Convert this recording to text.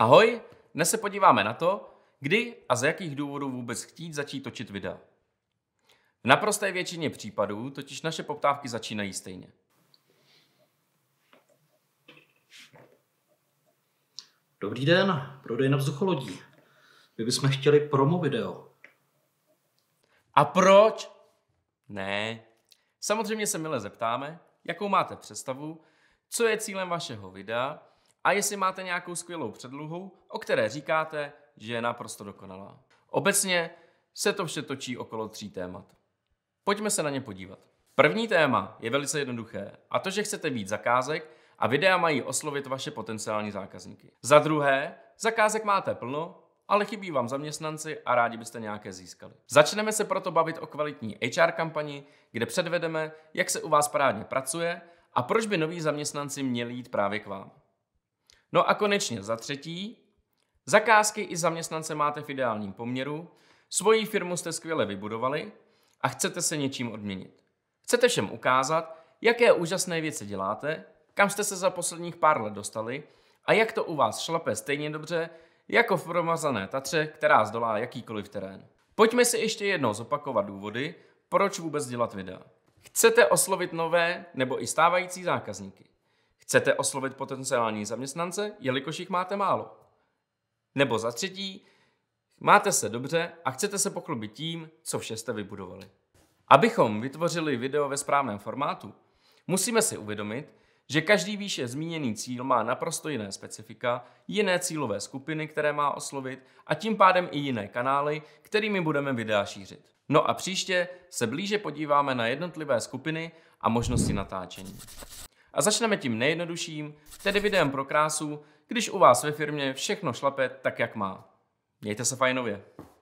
Ahoj, dnes se podíváme na to, kdy a z jakých důvodů vůbec chtít začít točit videa. V naprosté většině případů totiž naše poptávky začínají stejně. Dobrý den, prodej na vzducholodí. My bychom chtěli promo video. A proč? Ne. Samozřejmě se milé zeptáme, jakou máte představu, co je cílem vašeho videa a jestli máte nějakou skvělou předluhu, o které říkáte, že je naprosto dokonalá. Obecně se to vše točí okolo tří témat. Pojďme se na ně podívat. První téma je velice jednoduché a to, že chcete být zakázek a videa mají oslovit vaše potenciální zákazníky. Za druhé, zakázek máte plno, ale chybí vám zaměstnanci a rádi byste nějaké získali. Začneme se proto bavit o kvalitní HR kampani, kde předvedeme, jak se u vás parádně pracuje a proč by noví zaměstnanci měli jít právě k vám. No a konečně za třetí, zakázky i zaměstnance máte v ideálním poměru, svoji firmu jste skvěle vybudovali a chcete se něčím odměnit. Chcete všem ukázat, jaké úžasné věci děláte, kam jste se za posledních pár let dostali a jak to u vás šlape stejně dobře, jako v promazané Tatře, která zdolá jakýkoliv terén. Pojďme si ještě jednou zopakovat důvody, proč vůbec dělat videa. Chcete oslovit nové nebo i stávající zákazníky. Chcete oslovit potenciální zaměstnance, jelikož jich máte málo. Nebo za třetí, máte se dobře a chcete se pochlubit tím, co vše jste vybudovali. Abychom vytvořili video ve správném formátu, musíme si uvědomit, že každý výše zmíněný cíl má naprosto jiné specifika, jiné cílové skupiny, které má oslovit a tím pádem i jiné kanály, kterými budeme videa šířit. No a příště se blíže podíváme na jednotlivé skupiny a možnosti natáčení. A začneme tím nejjednodušším, tedy videem pro krásu, když u vás ve firmě všechno šlape tak, jak má. Mějte se fajnově.